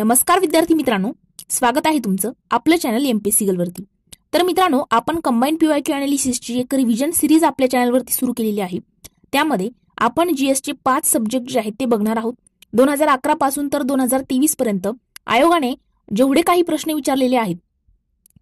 नमस्कार विद्यार्थी मित्रांनो स्वागत आहे तुमचं आपलं चॅनल एम पी वरती तर मित्रांनो आपण कंबाईंड पीवाय क्यू अनालिसिसची एक रिव्हिजन सिरीज आपल्या चॅनलवरती सुरू केलेली आहे त्यामध्ये आपण जीएसचे पाच सब्जेक्ट जे आहेत ते बघणार आहोत दोन हजार अकरा पासून तर दोन हजार तेवीस पर्यंत आयोगाने जेवढे काही प्रश्न विचारलेले आहेत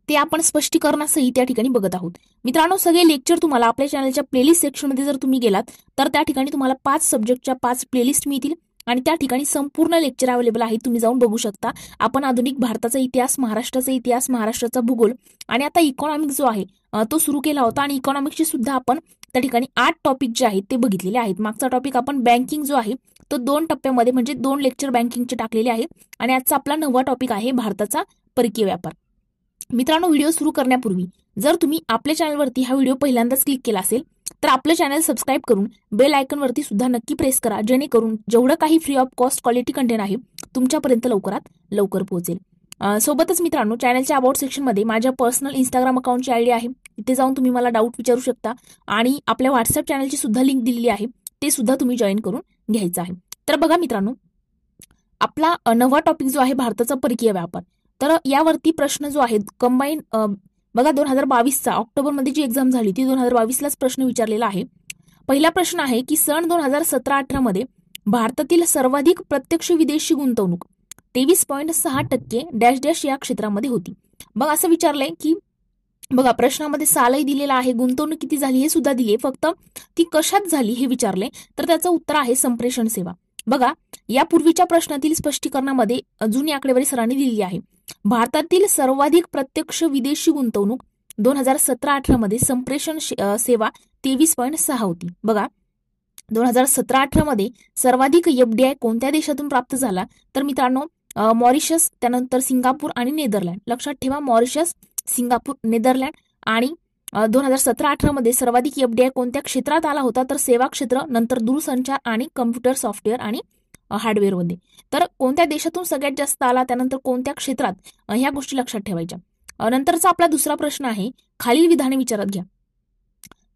ते आपण स्पष्टीकरणासही त्या ठिकाणी बघत आहोत मित्रांनो सगळे लेक्चर तुम्हाला आपल्या चॅनलच्या प्लेलिस्ट सेक्शनमध्ये जर तुम्ही गेलात तर त्या ठिकाणी तुम्हाला पाच सब्जेक्टच्या पाच प्लेलिस्ट मिळतील आणि त्या ठिकाणी संपूर्ण लेक्चर अवेलेबल आहे तुम्ही जाऊन बघू शकता आपण आधुनिक भारताचा इतिहास महाराष्ट्राचा इतिहास महाराष्ट्राचा भूगोल आणि आता इकॉनॉमिक जो आहे तो सुरू केला होता आणि इकॉनॉमिक्सची सुद्धा आपण त्या ठिकाणी आठ टॉपिक जे आहेत ते बघितलेले आहेत मागचा टॉपिक आपण बँकिंग जो आहे तो दोन टप्प्यामध्ये म्हणजे दोन लेक्चर बँकिंगचे टाकलेले आहेत आणि आजचा आपला नववा टॉपिक आहे भारताचा परकीय व्यापार मित्रांनो व्हिडिओ सुरू करण्यापूर्वी जर तुम्ही आपल्या चॅनलवरती हा व्हिडिओ पहिल्यांदाच क्लिक केला असेल तर आपलं चॅनल सबस्क्राईब करून बेल आयकनवरती सुद्धा नक्की प्रेस करा जेणेकरून जेवढं काही free of cost quality content आहे तुमच्यापर्यंत लवकरात लवकर पोहोचेल सोबतच मित्रांनो चॅनलच्या अबाउट सेक्शनमध्ये माझ्या पर्सनल इंस्टाग्राम अकाउंटची आयडी आहे तिथे जाऊन तुम्ही मला डाऊट विचारू शकता आणि आपल्या व्हॉट्सअप चॅनलची सुद्धा लिंक दिलेली आहे ते सुद्धा तुम्ही जॉईन करून घ्यायचं आहे तर बघा मित्रांनो आपला नवा टॉपिक जो आहे भारताचा परकीय व्यापार तर यावरती प्रश्न जो आहे कंबाईन बघा दोन हजार बावीसचा ऑक्टोबरमध्ये जी एक्झाम झाली ती दोन हजार बावीसलाच प्रश्न विचारलेला आहे पहिला प्रश्न आहे की सन दोन हजार सतरा अठरामध्ये भारतातील सर्वाधिक प्रत्यक्ष विदेशी गुंतवणूक तेवीस पॉईंट सहा टक्के डॅश डॅश या क्षेत्रामध्ये होती बघा असं विचारलंय की बघा प्रश्नामध्ये सालही दिलेला आहे गुंतवणूक किती झाली हे सुद्धा दिली फक्त ती कशात झाली हे विचारले तर त्याचं उत्तर आहे संप्रेषण सेवा बघा यापूर्वीच्या प्रश्नातील स्पष्टीकरणामध्ये या आकडेवारी सरांनी दिलेली आहे भारतातील सर्वाधिक प्रत्यक्ष विदेशी गुंतवणूक दोन हजार सतरा अठरा मध्ये संप्रेषण सेवा तेवीस पॉईंट सहा होती बघा दोन हजार सतरा अठरा मध्ये सर्वाधिक एफडीआय कोणत्या देशातून प्राप्त झाला तर मित्रांनो मॉरिशस त्यानंतर सिंगापूर आणि नेदरलँड लक्षात ठेवा मॉरिशस सिंगापूर नेदरलँड आणि दोन हजार सतरा अठरा मध्ये सर्वाधिक एफडीआय कोणत्या क्षेत्रात आला होता तर सेवा क्षेत्र नंतर दूरसंचार आणि कम्प्युटर सॉफ्टवेअर आणि हार्डवेअर मध्ये तर कोणत्या देशातून सगळ्यात जास्त आला त्यानंतर कोणत्या क्षेत्रात ह्या गोष्टी लक्षात ठेवायच्या नंतरचा आपला दुसरा प्रश्न आहे खालील विधाने विचारात घ्या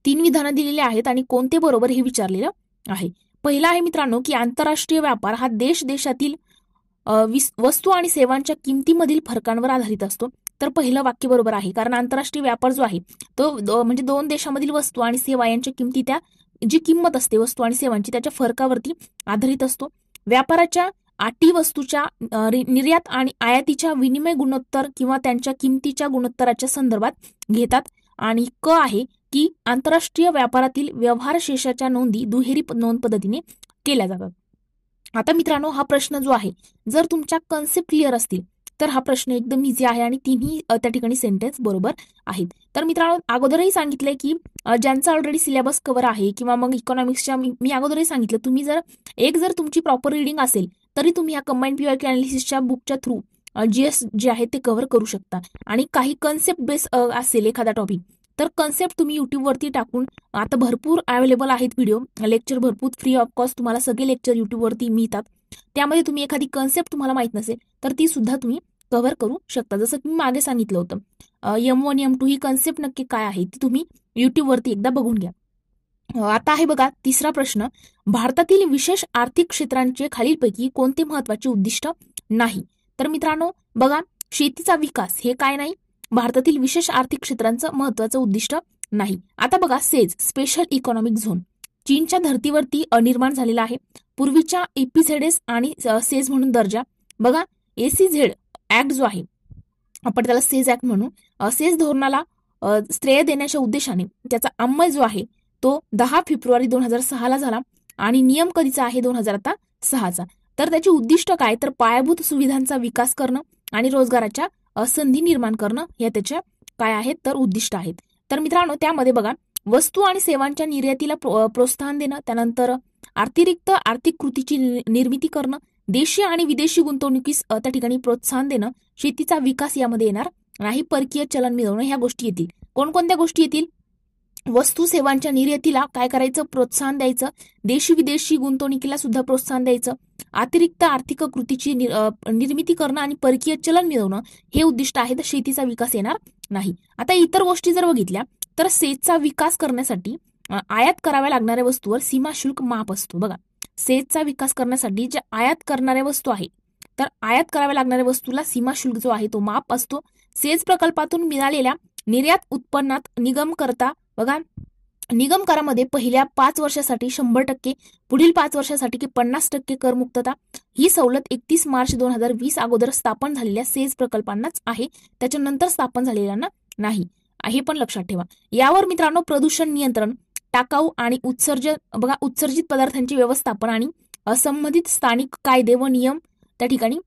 तीन विधानं दिलेली आहेत आणि कोणते बरोबर हे विचारलेलं आहे पहिला आहे मित्रांनो की आंतरराष्ट्रीय व्यापार हा देश देशातील वस्तू आणि सेवांच्या किमतीमधील फरकांवर आधारित असतो तर पहिलं वाक्य बरोबर आहे कारण आंतरराष्ट्रीय व्यापार जो आहे तो म्हणजे दोन देशामधील वस्तू आणि सेवा यांच्या किमती त्या जी किंमत असते वस्तू आणि सेवांची त्याच्या फरकावरती आधारित असतो व्यापाराच्या आटी वस्तूच्या निर्यात आणि आयातीच्या विनिमय गुणोत्तर किंवा त्यांच्या किमतीच्या गुणोत्तराच्या संदर्भात घेतात आणि क आहे की आंतरराष्ट्रीय व्यापारातील व्यवहार शेषाच्या नोंदी दुहेरी नोंद पद्धतीने केल्या जातात आता मित्रांनो हा प्रश्न जो आहे जर तुमच्या कन्सेप्ट क्लिअर असतील तर हा प्रश्न एकदम इझी आहे आणि तिन्ही त्या ठिकाणी सेंटेन्स बरोबर आहेत तर मित्रांनो अगोदरही सांगितलंय की ज्यांचा ऑलरेडी सिलेबस कव्हर आहे किंवा मग इकॉनॉमिक्सच्या मी अगोदरही सांगितलं तुम्ही जर एक जर तुमची प्रॉपर रिडिंग असेल तरी तुम्ही या कंबाईंड पीआयक्यू अनालिसिसच्या बुकच्या थ्रू जीएस जे आहे ते कव्हर करू शकता आणि काही कन्सेप्ट बेस असेल एखादा टॉपिक तर कन्सेप्ट तुम्ही युट्यूबवरती टाकून आता भरपूर अवेलेबल आहेत व्हिडिओ लेक्चर भरपूर फ्री ऑफ कॉस्ट तुम्हाला सगळे लेक्चर युट्यूबवरती मिळतात त्यामध्ये तुम्ही एखादी कन्सेप्ट तुम्हाला माहीत नसेल तर ती सुद्धा तुम्ही कव्हर करू शकता जसं की मी मागे सांगितलं होतं यम वन यम टू ही कन्सेप्ट नक्की काय आहे ती तुम्ही युट्यूबवरती एकदा बघून घ्या आता आहे बघा तिसरा प्रश्न भारतातील विशेष आर्थिक क्षेत्रांचे खालीलपैकी कोणते महत्वाचे उद्दिष्ट नाही तर मित्रांनो बघा शेतीचा विकास हे काय नाही भारतातील विशेष आर्थिक क्षेत्रांचं महत्वाचं उद्दिष्ट नाही आता बघा सेज स्पेशल इकॉनॉमिक झोन चीनच्या धर्तीवरती अनिर्माण झालेला आहे पूर्वीच्या एपीझेडेस आणि सेज म्हणून दर्जा बघा एसी झेड ऍक्ट जो आहे आपण त्याला सेज ऍक्ट म्हणू सेज धोरणाला श्रेय देण्याच्या उद्देशाने त्याचा अंमल जो आहे तो दहा फेब्रुवारी दोन हजार सहाला झाला आणि नियम कधीचा आहे दोन हजार आता सहाचा तर त्याचे उद्दिष्ट काय तर पायाभूत सुविधांचा विकास करणं आणि रोजगाराच्या संधी निर्माण करणं या त्याच्या काय आहेत तर उद्दिष्ट आहेत तर मित्रांनो त्यामध्ये बघा वस्तू आणि सेवांच्या निर्यातीला प्रोत्साहन देणं त्यानंतर अतिरिक्त आर्थिक कृतीची निर्मिती करणं देशी आणि विदेशी गुंतवणुकीस त्या ठिकाणी प्रोत्साहन देणं शेतीचा विकास यामध्ये येणार नाही परकीय चलन मिळवणं ह्या गोष्टी येतील कोणकोणत्या गोष्टी येतील वस्तू सेवांच्या निर्यातीला काय करायचं प्रोत्साहन द्यायचं देशी विदेशी गुंतवणुकीला सुद्धा प्रोत्साहन द्यायचं अतिरिक्त आर्थिक कृतीची निर्मिती करणं आणि परकीय चलन मिळवणं हे उद्दिष्ट आहे तर शेतीचा विकास येणार नाही आता इतर गोष्टी जर बघितल्या तर सेजचा विकास करण्यासाठी आयात कराव्या लागणाऱ्या वस्तूवर सीमा शुल्क माफ असतो बघा सेजचा विकास करण्यासाठी ज्या आयात करणाऱ्या वस्तू आहे तर आयात कराव्या लागणाऱ्या वस्तूला सीमा शुल्क जो आहे तो माप असतो सेज प्रकल्पातून मिळालेल्या निर्यात उत्पन्नात निगम करता बघा निगम करामध्ये पहिल्या पाच वर्षासाठी शंभर टक्के पुढील पाच वर्षासाठी की पन्नास टक्के करमुक्तता ही सवलत एकतीस मार्च दोन हजार वीस अगोदर स्थापन झालेल्या सेज प्रकल्पांनाच आहे त्याच्यानंतर स्थापन झालेल्यांना नाही हे पण लक्षात ठेवा यावर मित्रांनो प्रदूषण नियंत्रण टाकाऊ आणि उत्सर्जन बघा उत्सर्जित पदार्थांचे व्यवस्थापन आणि संबंधित स्थानिक कायदे व नियम त्या ठिकाणी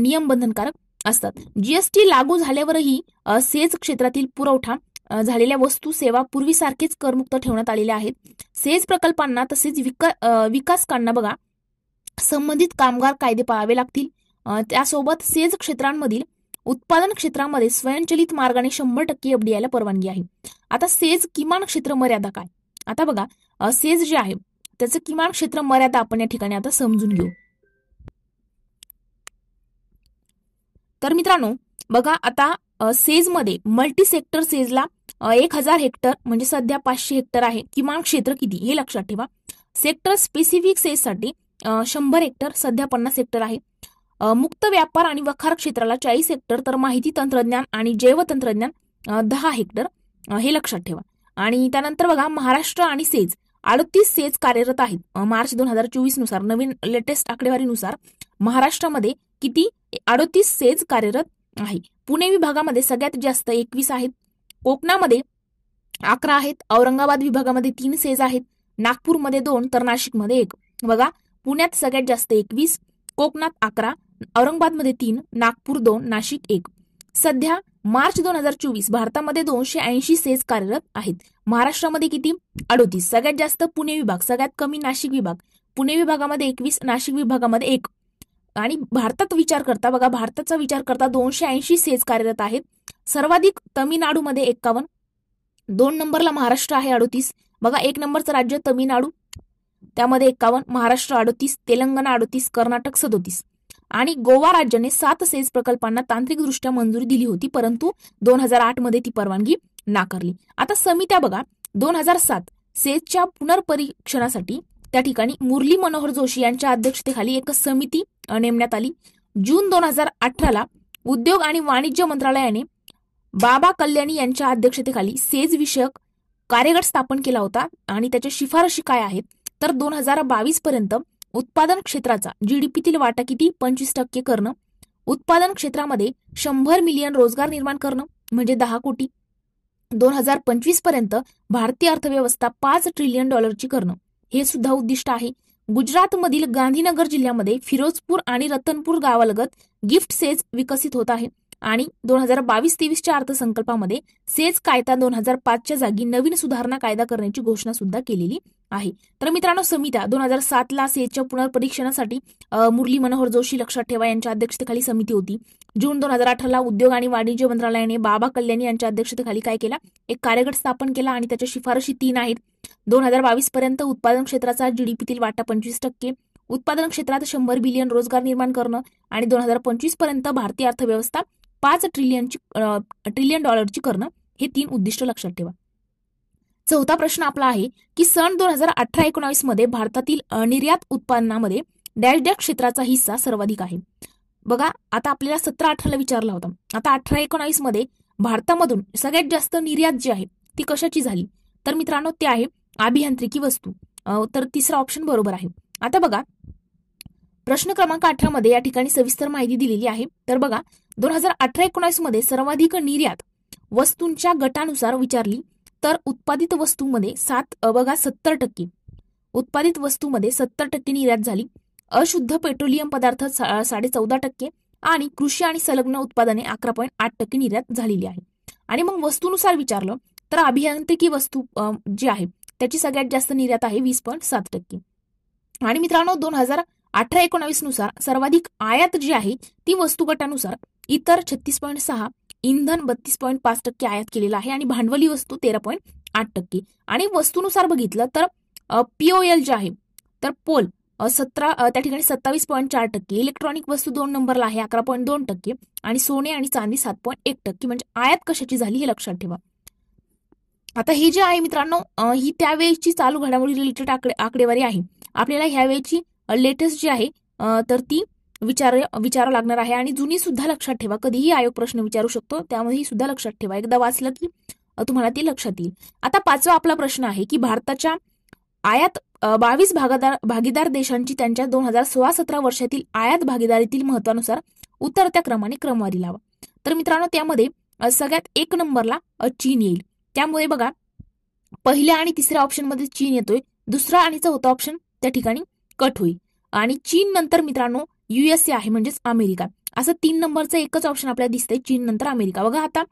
नियम बंधनकारक असतात जीएसटी लागू झाल्यावरही सेज क्षेत्रातील पुरवठा झालेल्या वस्तू सेवा पूर्वीसारखेच करमुक्त ठेवण्यात आलेल्या आहेत सेज प्रकल्पांना तसेच विका विकासकांना बघा संबंधित कामगार कायदे पाळावे लागतील त्यासोबत सेज क्षेत्रांमधील उत्पादन क्षेत्रामध्ये स्वयंचलित मार्गाने शंभर टक्के एफडीआयला परवानगी आहे आता सेज किमान क्षेत्र मर्यादा काय आता बघा सेज जे आहे त्याचं किमान क्षेत्र मर्यादा आपण या ठिकाणी आता समजून घेऊ तर मित्रांनो बघा आता सेजमध्ये मल्टी सेक्टर सेजला एक हजार हेक्टर म्हणजे सध्या पाचशे हेक्टर आहे किमान क्षेत्र किती हे लक्षात ठेवा सेक्टर स्पेसिफिक सेज साठी शंभर हेक्टर सध्या पन्नास हेक्टर आहे मुक्त व्यापार आणि वखार क्षेत्राला चाळीस हेक्टर तर माहिती तंत्रज्ञान आणि जैवतंत्रज्ञान दहा हेक्टर हे लक्षात ठेवा आणि त्यानंतर बघा महाराष्ट्र आणि सेज अडतीस सेज कार्यरत आहेत मार्च दोन हजार चोवीस नुसार नवीन लेटेस्ट आकडेवारीनुसार महाराष्ट्रामध्ये किती अडतीस सेज कार्यरत आहे पुणे विभागामध्ये सगळ्यात जास्त एकवीस आहेत कोकणामध्ये अकरा आहेत औरंगाबाद विभागामध्ये तीन सेज आहेत नागपूरमध्ये दोन तर नाशिकमध्ये एक बघा पुण्यात सगळ्यात जास्त एकवीस कोकणात अकरा औरंगाबादमध्ये तीन नागपूर दोन नाशिक एक सध्या मार्च दोन हजार चोवीस भारतामध्ये दोनशे ऐंशी सेज कार्यरत आहेत महाराष्ट्रामध्ये किती अडोतीस सगळ्यात जास्त पुणे विभाग सगळ्यात कमी नाशिक विभाग पुणे विभागामध्ये एकवीस नाशिक विभागामध्ये एक आणि भारतात विचार करता बघा भारताचा विचार करता दोनशे ऐंशी सेज कार्यरत आहेत सर्वाधिक तमिळनाडूमध्ये एक्कावन्न दोन नंबरला महाराष्ट्र आहे अडोतीस बघा एक नंबरचं राज्य तमिळनाडू त्यामध्ये एक्कावन्न महाराष्ट्र अडोतीस तेलंगणा अडोतीस कर्नाटक सदोतीस आणि गोवा राज्याने सात सेज प्रकल्पांना तांत्रिकदृष्ट्या मंजुरी दिली होती परंतु दोन हजार आठ मध्ये ती परवानगी नाकारली आता समित्या बघा दोन हजार सात सेजच्या पुनर्परीक्षणासाठी त्या ठिकाणी मुरली मनोहर जोशी यांच्या अध्यक्षतेखाली एक समिती नेमण्यात आली जून दोन हजार अठराला उद्योग आणि वाणिज्य मंत्रालयाने बाबा कल्याणी यांच्या अध्यक्षतेखाली सेज विषयक कार्यगट स्थापन केला होता आणि त्याच्या शिफारशी काय आहेत तर दोन हजार बावीस पर्यंत उत्पादन क्षेत्राचा जीडीपीतील वाटा किती पंचवीस टक्के करणं उत्पादन क्षेत्रामध्ये शंभर मिलियन रोजगार निर्माण करणं म्हणजे दहा कोटी दोन हजार पंचवीस पर्यंत भारतीय अर्थव्यवस्था पाच ट्रिलियन डॉलरची करणं हे सुद्धा उद्दिष्ट आहे गुजरातमधील गांधीनगर जिल्ह्यामध्ये फिरोजपूर आणि रतनपूर गावालगत गिफ्ट सेज विकसित होत आहे आणि दोन हजार बावीस तेवीसच्या अर्थसंकल्पामध्ये सेज कायदा दोन हजार पाचच्या जागी नवीन सुधारणा कायदा करण्याची घोषणा सुद्धा केलेली आहे तर मित्रांनो समित्या दोन हजार सातला सेजच्या पुनर्परीक्षणासाठी मुरली मनोहर जोशी लक्षात ठेवा यांच्या अध्यक्षतेखाली समिती होती जून दोन हजार अठराला उद्योग आणि वाणिज्य मंत्रालयाने बाबा कल्याणी यांच्या अध्यक्षतेखाली काय केला एक कार्यगट स्थापन केला आणि त्याच्या शिफारशी तीन आहेत दोन हजार बावीस पर्यंत उत्पादन क्षेत्राचा जीडीपीतील वाटा पंचवीस टक्के उत्पादन क्षेत्रात शंभर बिलियन रोजगार निर्माण करणं आणि दोन हजार पंचवीस पर्यंत भारतीय अर्थव्यवस्था पाच ट्रिलियनची ट्रिलियन डॉलरची करणं हे तीन उद्दिष्ट लक्षात ठेवा चौथा प्रश्न आपला आहे की सन दोन हजार अठरा एकोणावीस मध्ये भारतातील निर्यात उत्पादनामध्ये डॅश डॅश क्षेत्राचा हिस्सा सर्वाधिक आहे बघा आता आपल्याला सतरा अठराला विचारला होता आता अठरा एकोणावीस मध्ये भारतामधून सगळ्यात जास्त निर्यात जी आहे ती कशाची झाली तर मित्रांनो ते आहे अभियांत्रिकी वस्तू तर तिसरा ऑप्शन बरोबर आहे आता बघा प्रश्न क्रमांक अठरा मध्ये या ठिकाणी सविस्तर माहिती दिलेली आहे तर बघा दोन हजार अठरा एकोणीस मध्ये सर्वाधिक निर्यात वस्तूंच्या गटानुसार विचारली तर उत्पादित वस्तूमध्ये सात बघा सत्तर टक्के उत्पादित वस्तूमध्ये सत्तर टक्के निर्यात झाली अशुद्ध पेट्रोलियम पदार्थ साडे चौदा टक्के आणि कृषी आणि संलग्न उत्पादने अकरा पॉईंट आठ टक्के निर्यात झालेली आहे आणि मग वस्तूनुसार विचारलं तर अभियांत्रिकी वस्तू जी आहे त्याची सगळ्यात जास्त निर्यात आहे वीस पॉईंट सात टक्के आणि मित्रांनो दोन हजार अठरा एकोणावीस नुसार सर्वाधिक आयात जी आहे ती गटानुसार इतर छत्तीस पॉईंट सहा इंधन बत्तीस पॉईंट पाच टक्के आयात केलेला आहे आणि भांडवली वस्तू तेरा पॉईंट आठ टक्के आणि वस्तूनुसार बघितलं तर पीओएल जे आहे तर पोल सतरा त्या ठिकाणी सत्तावीस पॉईंट चार टक्के इलेक्ट्रॉनिक वस्तू दोन नंबरला आहे अकरा पॉईंट दोन टक्के आणि सोने आणि चांदी सात पॉईंट एक टक्के म्हणजे आयात कशाची झाली हे लक्षात ठेवा आता हे जे आहे मित्रांनो ही त्यावेळेची चालू घडामोडी रिलेटेड आकडे आकडेवारी आहे आपल्याला ह्यावेळेची लेटेस्ट जी आहे तर ती विचार विचारावं लागणार आहे आणि जुनी सुद्धा लक्षात ठेवा कधीही आयोग प्रश्न विचारू शकतो त्यामध्येही सुद्धा लक्षात ठेवा एकदा वाचलं की तुम्हाला ते लक्षात येईल आता पाचवा आपला प्रश्न आहे की भारताच्या आयात बावीस भागदार भागीदार देशांची त्यांच्या दोन हजार सोळा सतरा वर्षातील आयात भागीदारीतील महत्वानुसार उतरत्या क्रमाने क्रमवारी लावा तर मित्रांनो त्यामध्ये सगळ्यात एक नंबरला चीन येईल त्यामुळे बघा पहिल्या आणि तिसऱ्या ऑप्शनमध्ये चीन येतोय दुसरा आणि चौथा ऑप्शन त्या ठिकाणी कट होईल आणि चीन नंतर मित्रांनो युएसए आहे म्हणजेच अमेरिका असं तीन नंबरचं एकच ऑप्शन आपल्याला दिसतंय चीन नंतर अमेरिका बघा आता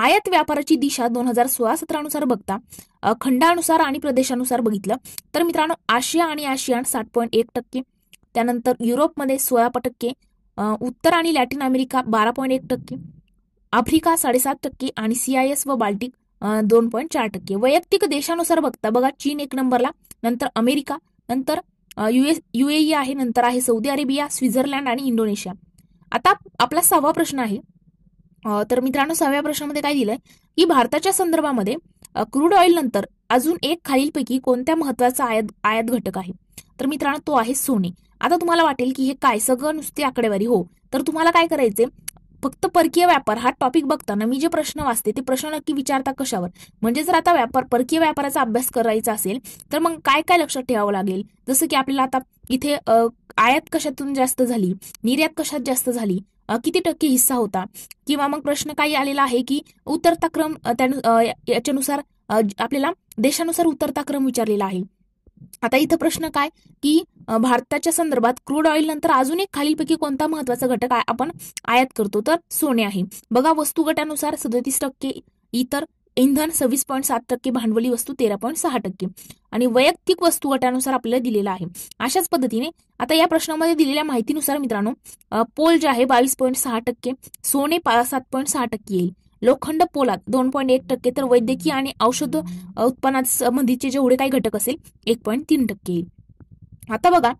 आयात व्यापाराची दिशा दोन हजार सोळा सतरानुसार बघता खंडानुसार आणि प्रदेशानुसार बघितलं तर मित्रांनो आशिया आणि आशियान सात पॉईंट एक टक्के त्यानंतर युरोपमध्ये सोळा टक्के उत्तर आणि लॅटिन अमेरिका बारा पॉईंट एक टक्के आफ्रिका साडेसात टक्के आणि सीआयएस व बाल्टिक दोन पॉईंट चार टक्के वैयक्तिक देशानुसार बघता बघा चीन एक नंबरला नंतर अमेरिका नंतर युएस युएई e आहे नंतर आहे सौदी अरेबिया स्वित्झर्लंड आणि इंडोनेशिया आता आपला सहावा प्रश्न आहे तर मित्रांनो सहाव्या प्रश्नामध्ये काय दिलंय की भारताच्या संदर्भामध्ये क्रूड ऑइल नंतर अजून एक खालीलपैकी कोणत्या महत्वाचा आयात आयात घटक आहे तर मित्रांनो तो आहे सोने आता तुम्हाला वाटेल की हे काय सगळं नुसती आकडेवारी हो तर तुम्हाला काय करायचे फक्त परकीय व्यापार हा टॉपिक बघताना मी जे प्रश्न वाचते ते प्रश्न नक्की विचारता कशावर म्हणजे जर आता व्यापार परकीय व्यापाराचा अभ्यास करायचा असेल तर मग काय काय लक्षात ठेवावं लागेल जसं की आपल्याला आता इथे आयात कशातून जास्त झाली निर्यात कशात जास्त झाली किती टक्के हिस्सा होता किंवा मग प्रश्न काही आलेला आहे की उतरता क्रम त्यानु याच्यानुसार आपल्याला देशानुसार उतरता क्रम विचारलेला आहे आता इथं प्रश्न काय की भारताच्या संदर्भात क्रूड ऑइल नंतर अजून एक खालीलपैकी कोणता महत्वाचा घटक आपण आयात करतो तर सोने आहे बघा वस्तू गटानुसार सदतीस टक्के इतर इंधन सव्वीस पॉईंट सात टक्के भांडवली वस्तू तेरा पॉईंट सहा टक्के आणि वैयक्तिक वस्तू गटानुसार आपल्याला दिलेला आहे अशाच पद्धतीने आता या प्रश्नामध्ये दिलेल्या माहितीनुसार मित्रांनो पोल जे आहे बावीस पॉईंट सहा टक्के सोने सात पॉईंट सहा टक्के येईल लोखंड पोलाद दोन पॉईंट एक टक्के तर वैद्यकीय आणि औषध संबंधीचे जेवढे काही घटक असेल एक पॉईंट तीन टक्के येईल आता बघा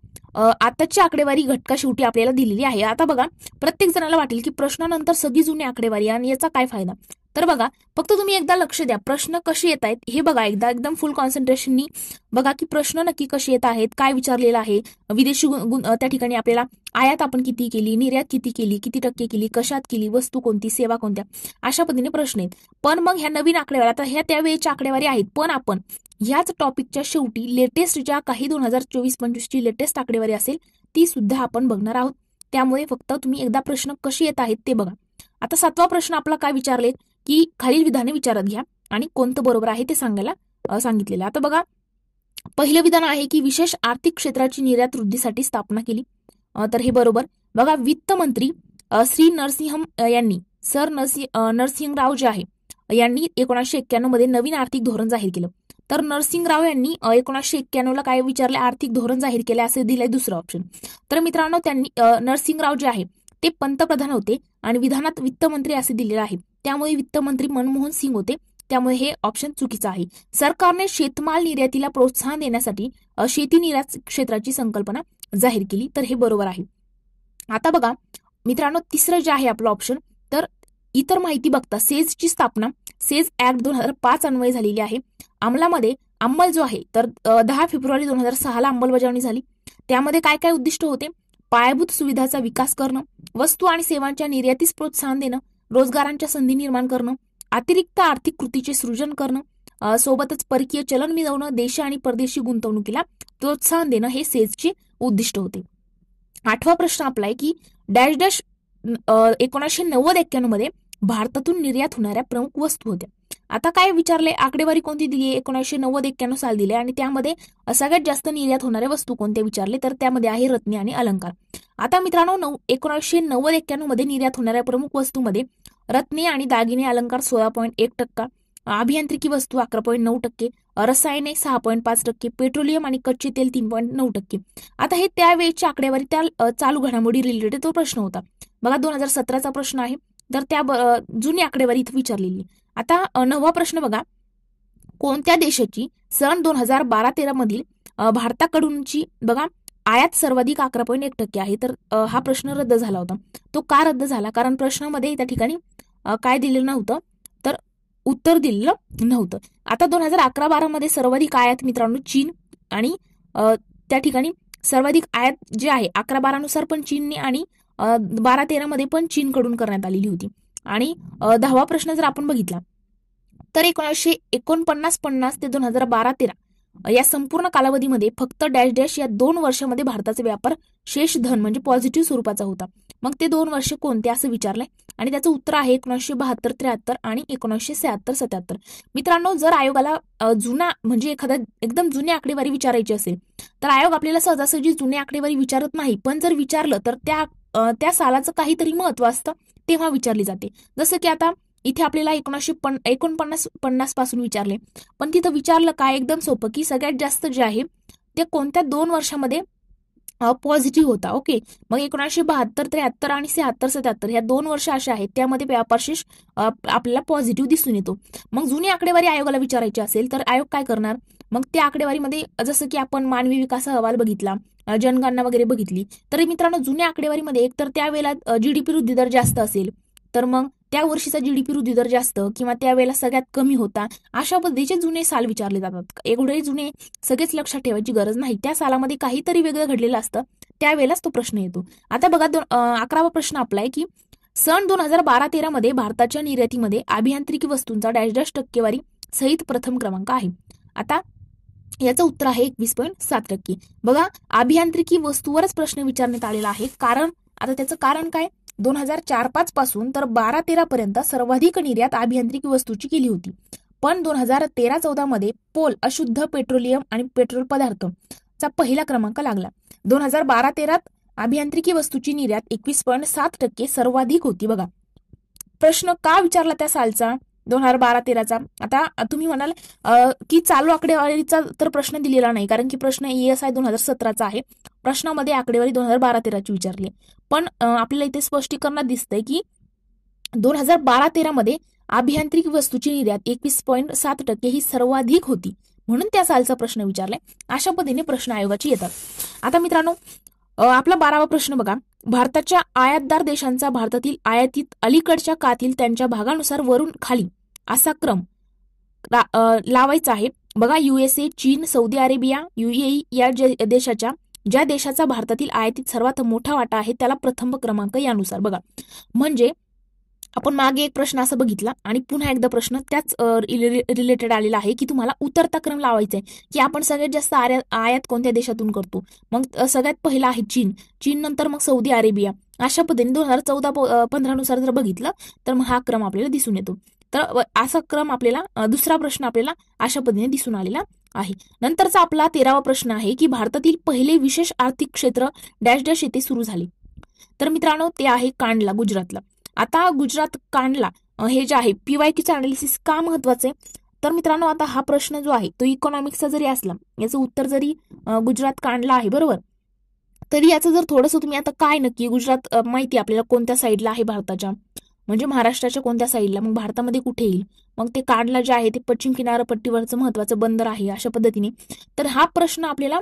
आताची आकडेवारी घटका शेवटी आपल्याला दिलेली आहे आता बघा प्रत्येक जणाला वाटेल की प्रश्नानंतर सगळी जुनी आकडेवारी आणि याचा काय फायदा तर बघा फक्त तुम्ही एकदा लक्ष द्या प्रश्न कसे येत आहेत हे बघा एकदा एकदम फुल कॉन्सन्ट्रेशननी बघा की प्रश्न नक्की कसे येत आहेत काय विचारलेलं आहे विदेशी त्या ठिकाणी आपल्याला आयात आपण किती केली निर्यात किती केली किती टक्के केली कशात केली वस्तू कोणती सेवा कोणत्या अशा पद्धतीने प्रश्न आहेत पण मग ह्या नवीन आकडेवारी आता ह्या त्यावेळेच्या आकडेवारी आहेत पण आपण ह्याच टॉपिकच्या शेवटी लेटेस्ट ज्या काही दोन हजार चोवीस पंचवीसची लेटेस्ट आकडेवारी असेल ती सुद्धा आपण बघणार आहोत त्यामुळे फक्त तुम्ही एकदा प्रश्न कसे येत आहेत ते बघा आता सातवा प्रश्न आपला काय विचारलेत की खालील विधाने विचारात घ्या आणि कोणतं बरोबर आहे ते सांगायला सांगितलेलं आता बघा पहिलं विधान आहे की विशेष आर्थिक क्षेत्राची निर्यात वृद्धीसाठी स्थापना केली तर हे बरोबर बघा वित्त मंत्री श्री नरसिंहम यांनी सर नरसिंह नरसिंहराव जे आहे यांनी एकोणीसशे एक्क्याण्णव मध्ये नवीन आर्थिक धोरण जाहीर केलं तर नरसिंहराव यांनी एकोणीसशे ला काय विचारले आर्थिक धोरण जाहीर केले असे दिले दुसरं ऑप्शन तर मित्रांनो त्यांनी नरसिंहराव जे आहे ते पंतप्रधान होते आणि विधानात वित्त मंत्री असे दिलेले आहे त्यामुळे वित्त मंत्री मनमोहन सिंग होते त्यामुळे हे ऑप्शन चुकीचं आहे सरकारने शेतमाल निर्यातीला प्रोत्साहन देण्यासाठी शेती निर्यात क्षेत्राची संकल्पना जाहीर केली तर हे बरोबर आहे आता बघा मित्रांनो तिसरं जे आहे आपलं ऑप्शन तर इतर माहिती बघता सेजची स्थापना सेज ऍक्ट दोन हजार पाच अन्वय झालेली आहे अंमलामध्ये अंमल जो आहे तर दहा फेब्रुवारी दोन हजार सहाला अंमलबजावणी झाली त्यामध्ये काय काय उद्दिष्ट होते पायाभूत सुविधाचा विकास करणं वस्तू आणि सेवांच्या निर्यातीस प्रोत्साहन देणं रोजगारांच्या संधी निर्माण करणं अतिरिक्त आर्थिक कृतीचे सृजन करणं सोबतच परकीय चलन मिळवणं देश आणि परदेशी गुंतवणुकीला प्रोत्साहन देणं हे सेजचे उद्दिष्ट होते आठवा प्रश्न आपला आहे की डॅश डॅश एकोणीसशे नव्वद एक्क्याण्णव मध्ये भारतातून निर्यात होणाऱ्या प्रमुख वस्तू होत्या आता काय विचारले आकडेवारी कोणती दिली आहे एकोणीसशे नव्वद एक्क्याण्णव साल दिले आणि त्यामध्ये सगळ्यात जास्त निर्यात होणाऱ्या वस्तू कोणत्या विचारले तर त्यामध्ये आहे रत्नी आणि अलंकार आता मित्रांनो नऊ एकोणीसशे नव्वद एक्क्याण्णव मध्ये निर्यात होणाऱ्या प्रमुख वस्तूमध्ये रत्ने आणि दागिने अलंकार सोळा पॉईंट एक टक्का अभियांत्रिकी वस्तू अकरा पॉईंट नऊ टक्के रसायने सहा पॉईंट पाच टक्के पेट्रोलियम आणि कच्चे तेल तीन पॉईंट नऊ टक्के आता हे त्यावेळेच्या आकडेवारी त्या चालू घडामोडी रिलेटेड तो प्रश्न होता बघा दोन हजार सतराचा प्रश्न आहे तर त्या जुनी आकडेवारी इथं विचारलेली आता नववा प्रश्न बघा कोणत्या देशाची सन दोन हजार बारा तेरा मधील भारताकडूनची बघा आयात सर्वाधिक अकरा पॉईंट एक टक्के आहे तर हा प्रश्न रद्द झाला होता तो का रद्द झाला कारण प्रश्नामध्ये त्या ठिकाणी काय दिलेलं नव्हतं तर उत्तर दिलेलं नव्हतं आता दोन हजार अकरा बारामध्ये सर्वाधिक आयात मित्रांनो चीन आणि त्या ठिकाणी सर्वाधिक आयात जे आहे अकरा बारानुसार पण चीनने आणि बारा मध्ये पण चीनकडून करण्यात आलेली होती आणि दहावा प्रश्न जर आपण बघितला तर एकोणीसशे एकोणपन्नास पन्नास ते दोन हजार बारा तेरा या संपूर्ण कालावधीमध्ये फक्त डॅश डॅश या दोन वर्षामध्ये भारताचा व्यापार शेष धन म्हणजे पॉझिटिव्ह स्वरूपाचा होता मग ते दोन वर्ष कोणते असं विचारलंय आणि त्याचं उत्तर आहे एकोणीसशे बहात्तर त्र्याहत्तर आणि एकोणीसशे शहात्तर सत्याहत्तर मित्रांनो जर आयोगाला जुना म्हणजे एखादा एकदम जुनी आकडेवारी विचारायची असेल तर आयोग आपल्याला सहजासहजी जुने आकडेवारी विचारत नाही पण जर विचारलं तर त्या त्या सालाचं काहीतरी महत्व असतं तेव्हा विचारली जाते जसं की आता इथे आपल्याला एकोणीसशे पन एकोणपन्नास पन्नास पासून विचारले पण तिथं विचारलं काय एकदम सोपं की सगळ्यात जास्त जे आहे ते कोणत्या दोन वर्षामध्ये पॉझिटिव्ह होता ओके मग एकोणीसशे बहात्तर त्र्याहत्तर आणि शहात्तर सत्याहत्तर ह्या दोन वर्ष अशा आहेत त्यामध्ये व्यापारशेष आपल्याला पॉझिटिव्ह दिसून येतो मग जुनी आकडेवारी आयोगाला विचारायची असेल तर आयोग काय करणार मग त्या आकडेवारीमध्ये जसं की आपण मानवी विकास अहवाल बघितला जनगणना वगैरे बघितली तर मित्रांनो जुन्या आकडेवारीमध्ये एकतर त्यावेळेला जीडीपी वृद्धी दर जास्त असेल तर मग त्या वर्षीचा जीडीपी वृद्धी दर जास्त किंवा त्यावेळेला सगळ्यात कमी होता अशा पद्धतीचे जुने साल विचारले जातात एवढे जुने सगळेच लक्षात ठेवायची गरज नाही त्या सालामध्ये काहीतरी वेगळं घडलेलं असतं त्यावेळेलाच तो प्रश्न येतो आता बघा दोन अकरावा प्रश्न आपला आहे की सन दोन हजार बारा तेरा मध्ये भारताच्या निर्यातीमध्ये अभियांत्रिकी वस्तूंचा डॅश डॅश टक्केवारी सहित प्रथम क्रमांक आहे आता याचं उत्तर आहे एकवीस पॉईंट सात टक्के बघा अभियांत्रिकी वस्तूवरच प्रश्न विचारण्यात आलेला आहे कारण आता त्याचं कारण काय दोन हजार चार पाच पासून तर बारा तेरा पर्यंत सर्वाधिक निर्यात अभियांत्रिकी वस्तूची केली होती पण दोन हजार तेरा चौदा मध्ये पोल अशुद्ध पेट्रोलियम आणि पेट्रोल पदार्थ चा पहिला क्रमांक लागला दोन हजार बारा तेरात अभियांत्रिकी वस्तूची निर्यात एकवीस पॉईंट सात टक्के सर्वाधिक होती बघा प्रश्न का विचारला त्या सालचा दोन हजार बारा तेराचा आता तुम्ही म्हणाल की चालू आकडेवारीचा तर प्रश्न दिलेला नाही कारण की प्रश्न ईएसआय e दोन हजार सतराचा आहे प्रश्नामध्ये आकडेवारी दोन हजार बारा तेराची विचारली पण आपल्याला इथे स्पष्टीकरणात दिसतंय की दोन हजार बारा तेरामध्ये अभियांत्रिकी वस्तूची निर्यात एकवीस पॉईंट सात टक्के ही सर्वाधिक होती म्हणून त्या सालचा प्रश्न विचारलाय अशा पद्धतीने प्रश्न आयोगाची येतात आता मित्रांनो आपला बारावा प्रश्न बघा भारताच्या आयातदार देशांचा भारतातील आयातीत अलीकडच्या कातील त्यांच्या भागानुसार वरून खाली असा क्रम लावायचा आहे बघा युएसए चीन सौदी अरेबिया युएई e या देशाच्या ज्या देशाचा भारतातील आयातीत सर्वात मोठा वाटा आहे त्याला प्रथम क्रमांक यानुसार बघा म्हणजे आपण मागे एक प्रश्न असं बघितला आणि पुन्हा एकदा प्रश्न त्याच रिलेटेड आलेला आहे की तुम्हाला उतरता क्रम लावायचा आहे की आपण सगळ्यात जास्त आयात कोणत्या देशातून करतो मग सगळ्यात पहिला आहे चीन चीन नंतर मग सौदी अरेबिया अशा पद्धतीने दोन हजार चौदा पंधरानुसार जर बघितलं तर मग हा क्रम आपल्याला दिसून येतो तर असा क्रम आपल्याला दुसरा प्रश्न आपल्याला अशा पद्धतीने दिसून आलेला आहे नंतरचा आपला तेरावा प्रश्न आहे की भारतातील पहिले विशेष आर्थिक क्षेत्र डॅश डॅश येथे सुरू झाले तर मित्रांनो ते आहे कांडला गुजरातला आता गुजरात कांडला हे जे आहे पीवायटीचं अनालिसिस का महत्वाचं आहे तर मित्रांनो आता हा प्रश्न जो आहे तो इकॉनॉमिक्सचा जरी असला याचं उत्तर जरी गुजरात कांडला आहे बरोबर तरी याचं जर थोडंसं तुम्ही आता काय नक्की गुजरात माहिती आपल्याला कोणत्या साईडला आहे भारताच्या म्हणजे महाराष्ट्राच्या कोणत्या साईडला मग भारतामध्ये कुठे येईल मग ते काढला जे आहे ते पश्चिम किनारपट्टीवरचं महत्वाचं बंदर आहे अशा पद्धतीने तर हा प्रश्न आपल्याला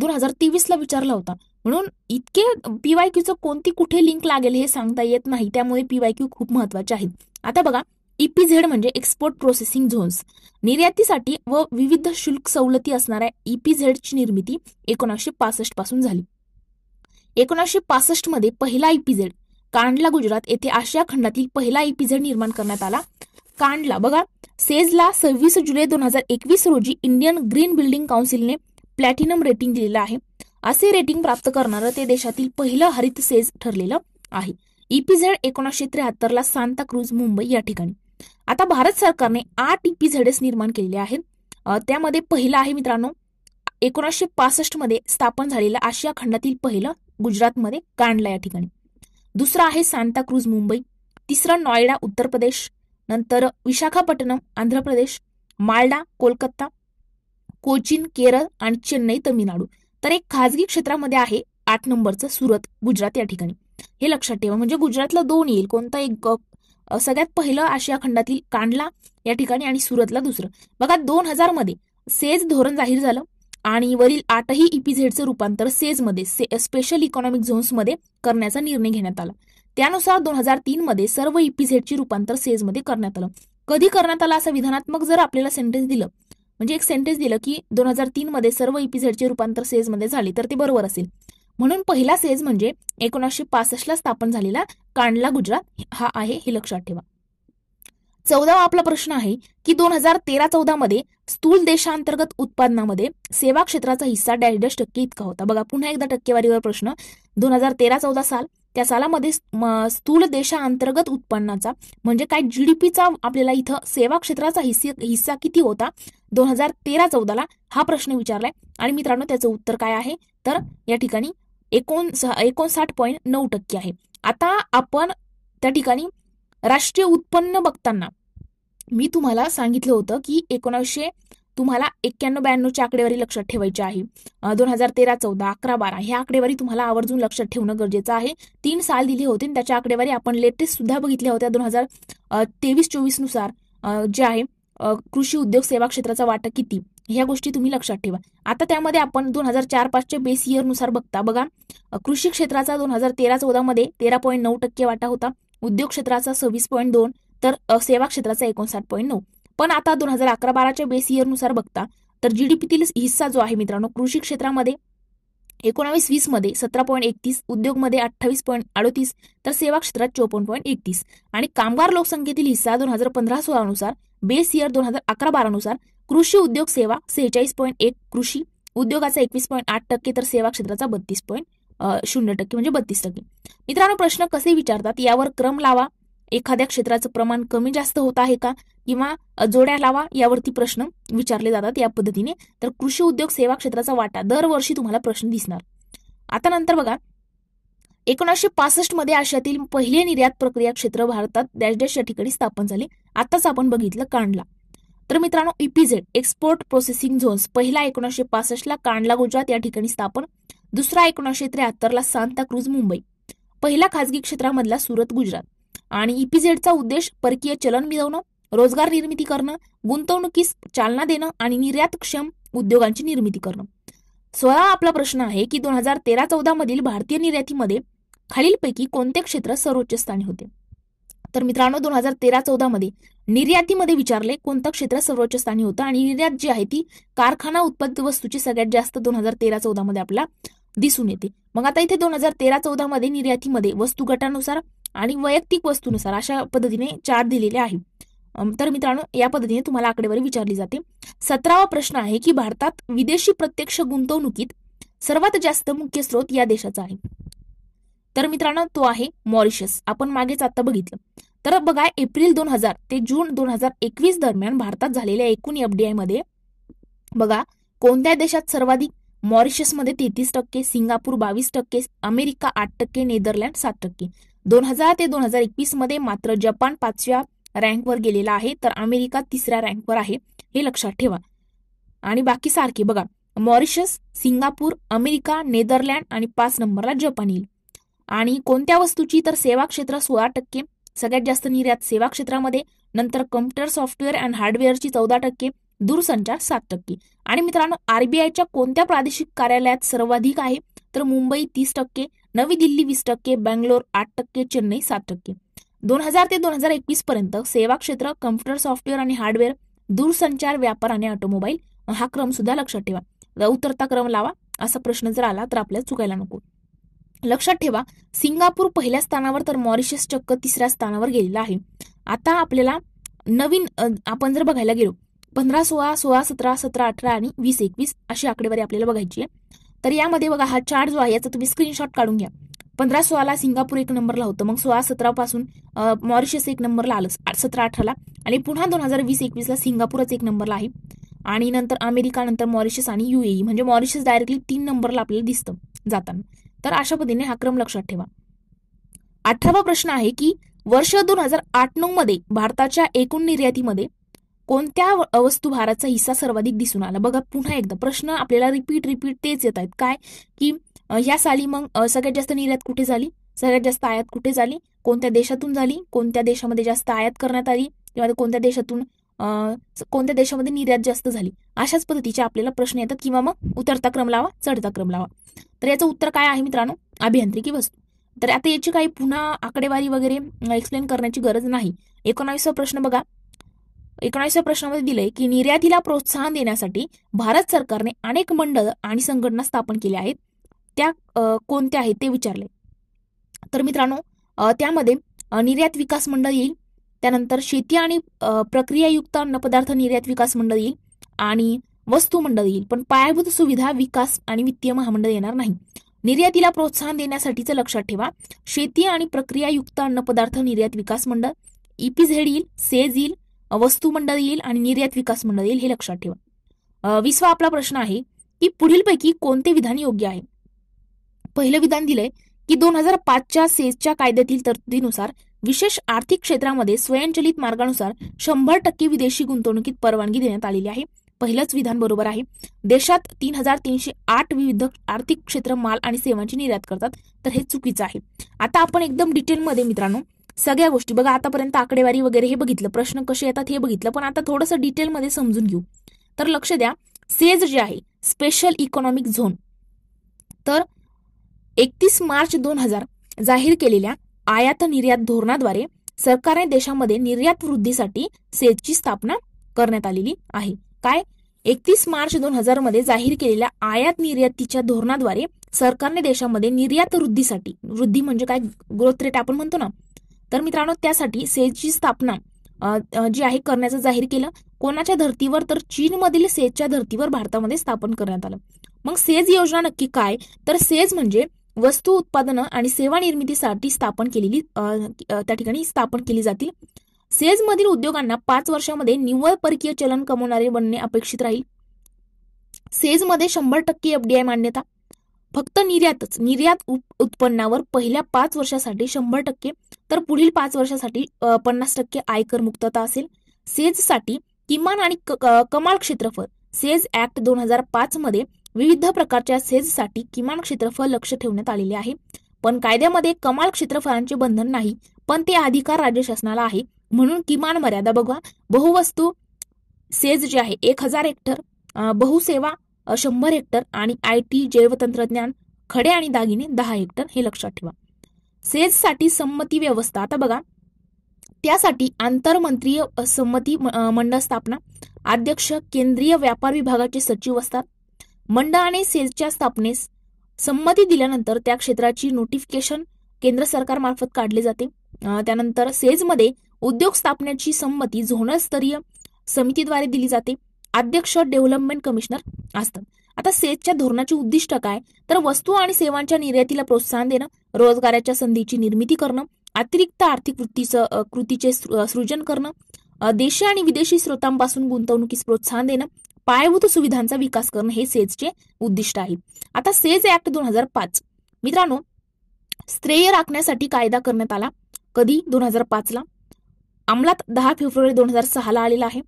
दोन हजार तेवीसला विचारला होता म्हणून इतके पीवायक्यूचं कोणती कुठे लिंक लागेल हे सांगता येत नाही त्यामुळे पीवायक्यू खूप महत्वाचे आहेत आता बघा ईपीझेड म्हणजे एक्सपोर्ट प्रोसेसिंग झोन्स निर्यातीसाठी व विविध शुल्क सवलती असणाऱ्या ची निर्मिती एकोणीसशे पासष्ट पासून झाली एकोणीसशे पासष्ट मध्ये पहिला ईपीझेड कांडला गुजरात येथे आशिया खंडातील पहिला एपिझेड निर्माण करण्यात आला कांडला बघा सेजला सव्वीस जुलै दोन हजार एकवीस रोजी इंडियन ग्रीन बिल्डिंग काउन्सिलने प्लॅटिनम रेटिंग दिलेलं आहे असे रेटिंग प्राप्त करणारं ते देशातील पहिलं हरित सेज ठरलेलं आहे इपीझेड एकोणीसशे ला सांता क्रूज मुंबई या ठिकाणी आता भारत सरकारने आठ इपीझेडस निर्माण केलेले आहेत त्यामध्ये पहिलं आहे मित्रांनो एकोणीसशे पासष्ट मध्ये स्थापन झालेलं आशिया खंडातील पहिलं गुजरातमध्ये कांडला या ठिकाणी दुसरं आहे सांताक्रूज मुंबई तिसरं नॉयडा उत्तर प्रदेश नंतर विशाखापट्टणम आंध्र प्रदेश मालडा कोलकाता कोचीन केरळ आणि चेन्नई तमिळनाडू तर एक खाजगी क्षेत्रामध्ये आहे आठ नंबरचं सुरत गुजरात या ठिकाणी हे लक्षात ठेवा म्हणजे गुजरातला दोन येईल कोणता एक सगळ्यात पहिलं आशिया खंडातील कांडला या ठिकाणी आणि सुरतला दुसरं बघा दोन हजार मध्ये सेज धोरण जाहीर झालं आणि वरील आठही ईपीझेडचं e रूपांतर सेजमध्ये से स्पेशल इकॉनॉमिक झोन्समध्ये करण्याचा निर्णय घेण्यात आला त्यानुसार दोन हजार मध्ये सर्व ईपीझेडची e रूपांतर सेजमध्ये करण्यात आलं कधी करण्यात आलं असं विधानात्मक जर आपल्याला सेंटेन्स दिलं म्हणजे एक सेंटेन्स दिलं की दोन हजार मध्ये सर्व ईपीझेडचे e रूपांतर सेजमध्ये झाले तर ते बरोबर असेल म्हणून पहिला सेज म्हणजे एकोणीसशे ला स्थापन झालेला कांडला गुजरात हा आहे हे लक्षात ठेवा चौदावा आपला प्रश्न आहे की दोन हजार तेरा चौदा मध्ये स्थूल देशांतर्गत उत्पादनामध्ये सेवा क्षेत्राचा हिस्सा डॅश डॅश टक्के इतका होता बघा पुन्हा एकदा टक्केवारीवर प्रश्न दोन हजार तेरा चौदा साल त्या सालामध्ये स्थूल देशांतर्गत उत्पन्नाचा म्हणजे काय जीडीपीचा आपल्याला इथं सेवा क्षेत्राचा हिस्सा किती होता दोन हजार तेरा चौदाला हा प्रश्न विचारलाय आणि मित्रांनो त्याचं उत्तर काय आहे तर या ठिकाणी एकोण एकोणसाठ पॉईंट नऊ टक्के आहे आता आपण त्या ठिकाणी राष्ट्रीय उत्पन्न बघताना मी तुम्हाला सांगितलं होतं की एकोणीसशे तुम्हाला एक्क्याण्णव ब्याण्णवच्या आकडेवारी लक्षात ठेवायची आहे दोन हजार तेरा चौदा अकरा बारा ह्या आकडेवारी तुम्हाला आवर्जून लक्षात ठेवणं गरजेचं आहे तीन साल दिली होते त्याच्या आकडेवारी आपण लेटेस्ट सुद्धा बघितल्या होत्या दोन हजार तेवीस चोवीस नुसार जे आहे कृषी उद्योग सेवा क्षेत्राचा वाटा किती ह्या गोष्टी तुम्ही लक्षात ठेवा आता त्यामध्ये आपण दोन हजार चार पाचच्या बेस इयरनुसार बघता बघा कृषी क्षेत्राचा दोन हजार तेरा चौदामध्ये तेरा पॉईंट नऊ टक्के वाटा होता उद्योग क्षेत्राचा सव्वीस पॉईंट दोन तर सेवा क्षेत्राचा एकोणसाठ पॉईंट नऊ पण आता दोन हजार अकरा बाराच्या बेस इयर नुसार बघता तर जीडीपीतील हिस्सा जो आहे मित्रांनो कृषी क्षेत्रामध्ये एकोणावीस वीस मध्ये सतरा पॉईंट एकतीस उद्योगमध्ये अठ्ठावीस पॉईंट अडतीस तर सेवा क्षेत्रात चोपन्न पॉईंट एकतीस आणि कामगार लोकसंख्येतील हिस्सा दोन हजार पंधरा सोळानुसार बेस इयर दोन हजार अकरा बारानुसार कृषी उद्योग सेवा सेहेचाळीस पॉईंट एक कृषी उद्योगाचा एकवीस पॉईंट आठ टक्के तर सेवा क्षेत्राचा बत्तीस पॉईंट शून्य टक्के म्हणजे बत्तीस टक्के मित्रांनो प्रश्न कसे विचारतात यावर क्रम लावा एखाद्या क्षेत्राचं प्रमाण कमी जास्त होत आहे का किंवा जोड्या लावा यावरती प्रश्न विचारले जातात या पद्धतीने तर कृषी उद्योग सेवा क्षेत्राचा वाटा दरवर्षी तुम्हाला प्रश्न दिसणार आता नंतर बघा एकोणीसशे पासष्ट मध्ये आशियातील पहिले निर्यात प्रक्रिया क्षेत्र भारतात डॅश डॅश या ठिकाणी स्थापन झाले आताच आपण बघितलं कांडला तर मित्रांनो इपीझेड एक्सपोर्ट प्रोसेसिंग झोन्स पहिला एकोणीसशे ला कांडला गुजरात या ठिकाणी स्थापन दुसरा एकोणीसशे सांता क्रुज मुंबई पहिला खासगी क्षेत्रामधला सुरत गुजरात आणि ईपीझेडचा e उद्देश परकीय चलन मिळवणं रोजगार निर्मिती करणं गुंतवणुकीस चालना देणं आणि निर्यातक्षम उद्योगांची निर्मिती करणं सोळा आपला प्रश्न आहे की दोन हजार तेरा चौदा मधील भारतीय निर्यातीमध्ये खालीलपैकी कोणते क्षेत्र सर्वोच्च स्थानी होते तर मित्रांनो दोन हजार तेरा चौदा मध्ये निर्यातीमध्ये विचारले कोणतं क्षेत्र सर्वोच्च स्थानी होतं आणि निर्यात जी आहे ती कारखाना उत्पादित वस्तूची सगळ्यात जास्त दोन हजार तेरा चौदा मध्ये आपला दिसून येते मग आता इथे दोन हजार तेरा चौदा मध्ये निर्यातीमध्ये वस्तू गटानुसार आणि वैयक्तिक वस्तूनुसार अशा पद्धतीने चार दिलेले आहे तर मित्रांनो या पद्धतीने तुम्हाला आकडेवारी विचारली जाते सतरावा प्रश्न आहे की भारतात विदेशी प्रत्यक्ष गुंतवणुकीत सर्वात जास्त मुख्य स्रोत या देशाचा आहे तर मित्रांनो तो आहे मॉरिशस आपण मागेच आता बघितलं तर बघा एप्रिल दोन हजार ते जून दोन हजार एकवीस दरम्यान भारतात झालेल्या एकूण एफडीआय मध्ये बघा कोणत्या देशात सर्वाधिक मॉरिशसमध्ये तेहतीस टक्के सिंगापूर बावीस टक्के अमेरिका आठ टक्के नेदरलँड सात टक्के दोन हजार ते दोन हजार एकवीस मध्ये मात्र जपान पाचव्या रँकवर गेलेला आहे तर अमेरिका तिसऱ्या रँकवर आहे हे लक्षात ठेवा आणि बाकी सारखे बघा मॉरिशस सिंगापूर अमेरिका नेदरलँड आणि पाच नंबरला जपान येईल आणि कोणत्या वस्तूची तर सेवा क्षेत्र सोळा टक्के सगळ्यात जास्त निर्यात सेवा क्षेत्रामध्ये नंतर कम्प्युटर सॉफ्टवेअर अँड हार्डवेअरची चौदा टक्के दूरसंचार सात टक्के आणि मित्रांनो आरबीआयच्या कोणत्या प्रादेशिक कार्यालयात सर्वाधिक आहे तर मुंबई तीस टक्के नवी दिल्ली वीस टक्के बँगलोर आठ टक्के चेन्नई सात टक्के दोन हजार ते दोन हजार एकवीस पर्यंत सेवा क्षेत्र कम्प्युटर सॉफ्टवेअर आणि हार्डवेअर दूरसंचार व्यापार आणि ऑटोमोबाईल हा क्रम सुद्धा लक्षात ठेवा उतरता क्रम लावा असा प्रश्न जर आला तर आपल्याला चुकायला नको लक्षात ठेवा सिंगापूर पहिल्या स्थानावर तर मॉरिशस चक्क तिसऱ्या स्थानावर गेलेला आहे आता आपल्याला नवीन आपण जर बघायला गेलो पंधरा सोळा सोळा सतरा सतरा अठरा आणि वीस एकवीस अशी आकडेवारी आपल्याला बघायची आहे तर यामध्ये बघा हा चार्ट जो आहे याचा तुम्ही स्क्रीनशॉट काढून घ्या पंधरा सोळाला सिंगापूर एक नंबरला होतं मग सोळा सतरा पासून मॉरिशस एक नंबरला आलं सतरा अठराला आणि पुन्हा दोन हजार वीस एकवीसला सिंगापूरच एक नंबरला आहे आणि नंतर अमेरिका नंतर मॉरिशस आणि युएई म्हणजे मॉरिशस डायरेक्टली तीन नंबरला आपल्याला दिसतं जाताना तर अशा पद्धतीने हा क्रम लक्षात ठेवा अठरावा प्रश्न आहे की वर्ष दोन हजार आठ नऊ मध्ये भारताच्या एकूण निर्यातीमध्ये कोणत्या वस्तू भाराचा हिस्सा सर्वाधिक दिसून आला बघा पुन्हा एकदा प्रश्न आपल्याला रिपीट रिपीट तेच येत आहेत काय की ह्या साली मग सगळ्यात जास्त निर्यात कुठे झाली सगळ्यात जास्त आयात कुठे झाली कोणत्या देशातून झाली कोणत्या देशामध्ये जास्त आयात करण्यात आली किंवा कोणत्या देशातून कोणत्या देशामध्ये निर्यात जास्त झाली अशाच पद्धतीचे आपल्याला प्रश्न येतात किंवा मग उतरता क्रम लावा चढता क्रम लावा तर याचं उत्तर काय आहे मित्रांनो अभियांत्रिकी वस्तू तर आता याची काही पुन्हा आकडेवारी वगैरे एक्सप्लेन करण्याची गरज नाही एकोणावीसवा प्रश्न बघा एकोणीसव्या प्रश्नामध्ये दिलंय की निर्यातीला प्रोत्साहन देण्यासाठी भारत सरकारने अनेक मंडळ आणि संघटना स्थापन केल्या आहेत त्या कोणत्या आहेत ते विचारले तर मित्रांनो त्यामध्ये निर्यात विकास मंडळ येईल त्यानंतर शेती आणि प्रक्रियायुक्त अन्नपदार्थ निर्यात विकास मंडळ येईल आणि वस्तू मंडळ येईल पण पायाभूत सुविधा विकास आणि वित्तीय महामंडळ येणार नाही निर्यातीला प्रोत्साहन देण्यासाठीचं लक्षात ठेवा शेती आणि प्रक्रियायुक्त अन्नपदार्थ निर्यात विकास मंडळ ईपीझेड येईल सेज येईल वस्तू मंडळ येईल आणि निर्यात विकास मंडळ येईल हे लक्षात ठेवा विसवा आपला प्रश्न आहे की पुढीलपैकी कोणते विधान योग्य आहे पहिलं विधान दिलंय की दोन हजार पाचच्या सेसच्या कायद्यातील तरतुदीनुसार विशेष आर्थिक क्षेत्रामध्ये स्वयंचलित मार्गानुसार शंभर टक्के विदेशी गुंतवणुकीत परवानगी देण्यात आलेली आहे पहिलंच विधान बरोबर आहे देशात तीन हजार तीनशे आठ विविध आर्थिक क्षेत्र माल आणि सेवांची निर्यात करतात तर हे चुकीचं आहे आता आपण एकदम डिटेलमध्ये मित्रांनो सगळ्या गोष्टी बघा आतापर्यंत आकडेवारी वगैरे हे बघितलं प्रश्न कसे येतात हे बघितलं पण आता थोडंसं डिटेलमध्ये समजून घेऊ तर लक्ष द्या सेज जे आहे स्पेशल इकॉनॉमिक झोन तर एकतीस मार्च दोन हजार जाहीर केलेल्या आयात निर्यात धोरणाद्वारे सरकारने देशामध्ये निर्यात वृद्धीसाठी सेजची स्थापना करण्यात आलेली आहे काय एकतीस मार्च दोन हजार मध्ये जाहीर केलेल्या आयात निर्यातीच्या धोरणाद्वारे सरकारने देशामध्ये निर्यात वृद्धीसाठी वृद्धी म्हणजे काय ग्रोथ रेट आपण म्हणतो ना तर मित्रांनो त्यासाठी सेजची स्थापना जी आहे करण्याचं जाहीर केलं कोणाच्या धर्तीवर तर चीनमधील सेजच्या धर्तीवर भारतामध्ये स्थापन करण्यात आलं मग सेज योजना नक्की काय तर सेज म्हणजे वस्तू उत्पादनं आणि सेवा निर्मितीसाठी स्थापन केलेली त्या ठिकाणी स्थापन केली जातील मधील उद्योगांना पाच वर्षामध्ये निव्वळ परकीय चलन कमवणारे बनणे अपेक्षित राहील मध्ये शंभर टक्के एफडीआय मान्यता फक्त निर्यातच निर्यात उत्पन्नावर पहिल्या पाच वर्षासाठी शंभर टक्के तर पुढील पाच वर्षासाठी पन्नास टक्के आयकर मुक्तता असेल साठी किमान आणि कमाल क्षेत्रफळ सेज ऍक्ट दोन हजार पाच मध्ये विविध प्रकारच्या सेजसाठी किमान क्षेत्रफळ लक्ष ठेवण्यात आलेले आहे पण कायद्यामध्ये कमाल क्षेत्रफळांचे बंधन नाही पण ते अधिकार राज्य शासनाला आहे म्हणून किमान मर्यादा बघा बहुवस्तू सेज जे आहे एक हजार हेक्टर बहुसेवा शंभर हेक्टर आणि आय टी जैवतंत्रज्ञान खडे आणि दागिने दहा हेक्टर हे लक्षात ठेवा सेजसाठी संमती व्यवस्था आता बघा त्यासाठी आंतरमंत्रीय संमती मंडळ स्थापना अध्यक्ष केंद्रीय व्यापार विभागाचे सचिव असतात मंडळाने सेजच्या स्थापनेस संमती दिल्यानंतर त्या क्षेत्राची नोटिफिकेशन केंद्र सरकार मार्फत काढले जाते त्यानंतर सेजमध्ये उद्योग स्थापनेची संमती झोनल स्तरीय समितीद्वारे दिली जाते अध्यक्ष डेव्हलपमेंट कमिशनर असतात आता सेजच्या धोरणाची उद्दिष्ट काय तर वस्तू आणि सेवांच्या निर्यातीला प्रोत्साहन देणं रोजगाराच्या संधीची निर्मिती करणं अतिरिक्त आर्थिक वृत्तीच कृतीचे सृजन करणं देशी आणि विदेशी स्रोतांपासून गुंतवणुकीस प्रोत्साहन देणं पायाभूत सुविधांचा विकास करणं हे सेजचे उद्दिष्ट आहे आता सेज ऍक्ट दोन हजार पाच मित्रांनो श्रेय राखण्यासाठी कायदा करण्यात आला कधी दोन हजार पाचला अंमलात दहा फेब्रुवारी दोन हजार सहाला आलेला आहे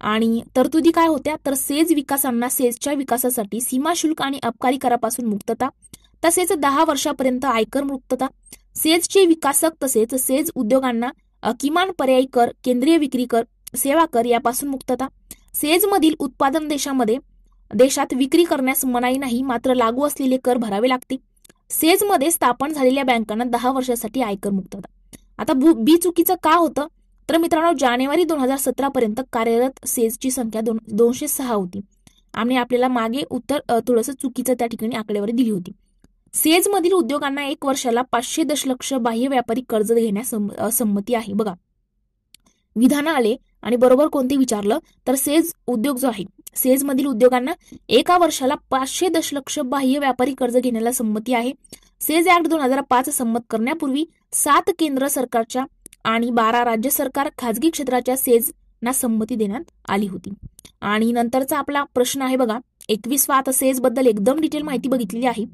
आणि तरतुदी काय होत्या तर सेज विकासांना सेजच्या विकासासाठी सीमा शुल्क आणि अबकारी करापासून मुक्तता तसेच दहा वर्षापर्यंत आयकर मुक्तता सेजचे विकासक तसेच सेज उद्योगांना किमान पर्यायी कर केंद्रीय विक्री कर सेवा कर यापासून मुक्तता मधील उत्पादन देशामध्ये देशात विक्री करण्यास मनाई नाही मात्र लागू असलेले कर भरावे लागते मध्ये स्थापन झालेल्या बँकांना दहा वर्षासाठी आयकर मुक्तता आता बी चुकीचं का होतं तर मित्रांनो जानेवारी दोन हजार सतरा पर्यंत कार्यरत ची संख्या दोनशे सहा होती आणि आपल्याला मागे उत्तर थोडंसं चुकीचं त्या ठिकाणी आकडेवारी दिली होती मधील उद्योगांना एक वर्षाला पाचशे दशलक्ष बाह्य व्यापारी कर्ज घेण्यास संमती आहे बघा विधान आले आणि बरोबर कोणते विचारलं तर सेज उद्योग जो आहे सेजमधील उद्योगांना एका वर्षाला पाचशे दशलक्ष बाह्य व्यापारी कर्ज घेण्याला संमती आहे सेज ऍक्ट दोन हजार पाच संमत करण्यापूर्वी सात केंद्र सरकारच्या आणि बारा राज्य सरकार खाजगी क्षेत्राच्या सेजना संमती देण्यात आली होती आणि नंतरचा आपला प्रश्न आहे बघा एकवीसवा आता सेज बद्दल एकदम डिटेल माहिती बघितलेली आहे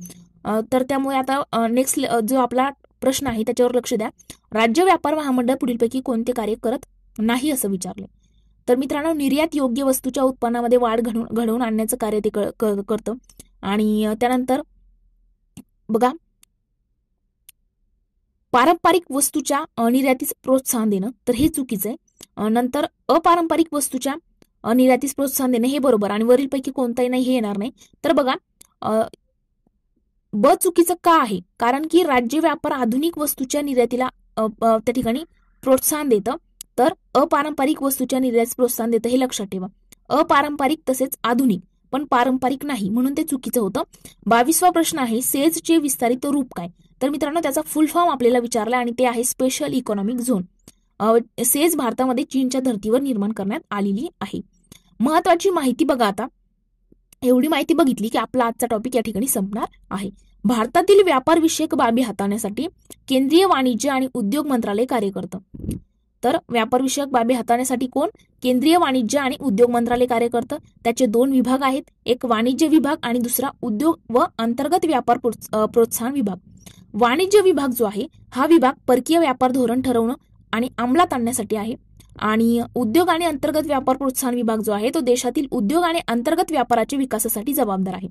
तर त्यामुळे आता नेक्स्ट जो आपला प्रश्न आहे त्याच्यावर लक्ष द्या राज्य व्यापार महामंडळ पुढीलपैकी कोणते कार्य करत नाही असं विचारले तर मित्रांनो निर्यात योग्य वस्तूच्या उत्पन्नामध्ये वाढ घडवून आणण्याचं कार्य ते करतं आणि त्यानंतर बघा पारंपरिक वस्तूच्या निर्यातीस प्रोत्साहन देणं तर हे चुकीचं आहे नंतर अपारंपरिक वस्तूच्या निर्यातीस प्रोत्साहन देणं हे बरोबर आणि वरीलपैकी कोणताही नाही हे येणार नाही तर बघा ब चुकीचं का आहे कारण की राज्य व्यापार आधुनिक वस्तूच्या निर्यातीला त्या ठिकाणी प्रोत्साहन देतं तर अपारंपरिक वस्तूच्या निर्यातीस प्रोत्साहन देतं हे लक्षात ठेवा अपारंपरिक तसेच आधुनिक पण पारंपरिक नाही म्हणून ते चुकीचं होतं बावीसवा प्रश्न आहे सेजचे विस्तारित रूप काय तर मित्रांनो त्याचा फुल फॉर्म आपल्याला विचारला आणि ते आहे स्पेशल इकॉनॉमिक झोन सेज भारतामध्ये चीनच्या धर्तीवर निर्माण करण्यात आलेली आहे महत्वाची माहिती बघा आता एवढी माहिती बघितली की आपला आजचा टॉपिक या ठिकाणी संपणार आहे भारतातील व्यापार विषयक बाबी हाताळण्यासाठी केंद्रीय वाणिज्य आणि उद्योग मंत्रालय कार्य करतं तर व्यापार विषयक बाबी हाताळण्यासाठी कोण केंद्रीय वाणिज्य आणि उद्योग मंत्रालय कार्य करतं त्याचे दोन विभाग आहेत एक वाणिज्य विभाग आणि दुसरा उद्योग व अंतर्गत व्यापार प्रोत्साहन विभाग वाणिज्य विभाग जो आहे हा विभाग परकीय व्यापार धोरण ठरवणं आणि अंमलात आणण्यासाठी आहे आणि उद्योग आणि अंतर्गत व्यापार प्रोत्साहन विभाग जो आहे तो देशातील उद्योग आणि अंतर्गत व्यापाराच्या विकासासाठी जबाबदार आहे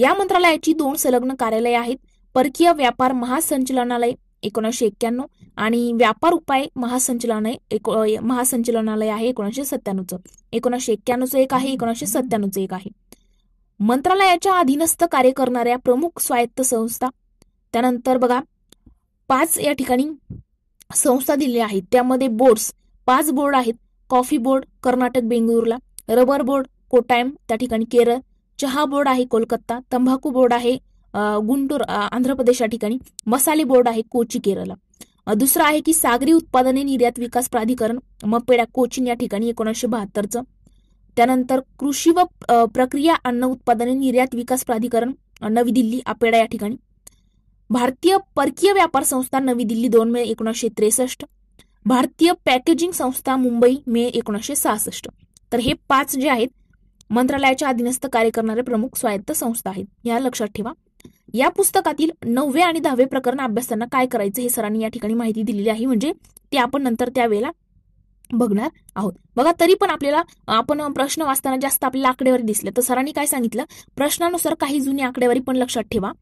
या मंत्रालयाची दोन संलग्न कार्यालये आहेत परकीय व्यापार महासंचलनालय एकोणीसशे एक्क्याण्णव आणि व्यापार उपाय महासंचालनालय महासंचलनालय महासंचालनालय आहे एकोणीसशे सत्त्याण्णवचं एकोणीसशे एक्क्याण्णवचं एक आहे एकोणीसशे सत्त्याण्णवचं एक आहे मंत्रालयाच्या अधीनस्थ कार्य करणाऱ्या प्रमुख स्वायत्त संस्था त्यानंतर बघा पाच या ठिकाणी संस्था दिलेल्या आहेत त्यामध्ये बोर्ड्स पाच बोर्ड आहेत कॉफी बोर्ड कर्नाटक बेंगळुरूला रबर बोर्ड कोटायम त्या ठिकाणी केरळ चहा बोर्ड आहे कोलकाता तंबाखू बोर्ड आहे गुंटूर आंध्र प्रदेश या ठिकाणी मसाले बोर्ड आहे कोची केरळला दुसरा आहे की सागरी उत्पादने निर्यात विकास प्राधिकरण मपेडा कोचीन या ठिकाणी एकोणीसशे बहात्तरचं त्यानंतर कृषी व प्रक्रिया अन्न उत्पादने निर्यात विकास प्राधिकरण नवी दिल्ली आपेडा या ठिकाणी भारतीय परकीय व्यापार संस्था नवी दिल्ली दोन मे एकोणीसशे त्रेसष्ट भारतीय पॅकेजिंग संस्था मुंबई मे एकोणीसशे सहासष्ट तर हे पाच जे आहेत मंत्रालयाच्या अधीनस्थ कार्य करणारे प्रमुख स्वायत्त संस्था आहेत या लक्षात ठेवा या पुस्तकातील नववे आणि दहावे प्रकरण अभ्यासताना काय करायचं हे सरांनी या ठिकाणी माहिती दिलेली आहे म्हणजे ते आपण नंतर त्यावेळेला बघणार आहोत बघा तरी पण आपल्याला आपण प्रश्न वाचताना जास्त आपल्याला आकडेवारी दिसले तर सरांनी काय सांगितलं प्रश्नानुसार काही जुनी आकडेवारी पण लक्षात ठेवा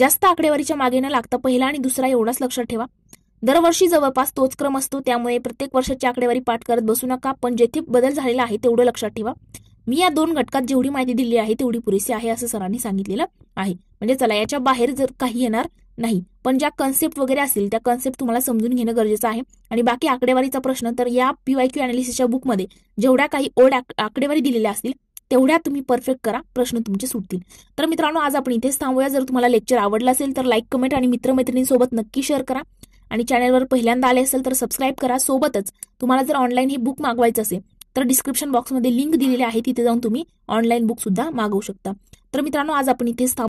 जास्त आकडेवारीच्या मागे न लागता पहिला आणि दुसरा एवढाच लक्षात ठेवा दरवर्षी जवळपास तोच क्रम असतो त्यामुळे प्रत्येक वर्षाची आकडेवारी पाठ करत बसू नका पण जेथे बदल झालेला आहे तेवढं लक्षात ठेवा मी या दोन घटकात जेवढी माहिती दिली आहे तेवढी पुरेशी आहे असं सरांनी सांगितलेलं आहे म्हणजे चला याच्या बाहेर जर काही येणार नाही पण ज्या कन्सेप्ट वगैरे असतील त्या कन्सेप्ट तुम्हाला समजून घेणं गरजेचं आहे आणि बाकी आकडेवारीचा प्रश्न तर या पीवायक्यू अनालिसिसच्या बुकमध्ये जेवढ्या काही ओल्ड आकडेवारी दिलेल्या असतील तेवढ्या तुम्ही परफेक्ट करा प्रश्न तुमचे सुटतील तर मित्रांनो आज आपण इथेच थांबूया जर तुम्हाला लेक्चर आवडलं असेल तर लाईक कमेंट आणि मित्रमैत्रिणींसोबत नक्की शेअर करा आणि चॅनलवर पहिल्यांदा आले असेल तर सबस्क्राईब करा सोबतच तुम्हाला जर ऑनलाईन हे बुक मागवायचं असेल तर डिस्क्रिप्शन बॉक्समध्ये लिंक दिलेली आहे तिथे जाऊन तुम्ही ऑनलाईन बुक सुद्धा मागवू शकता तर मित्रांनो आज आपण इथेच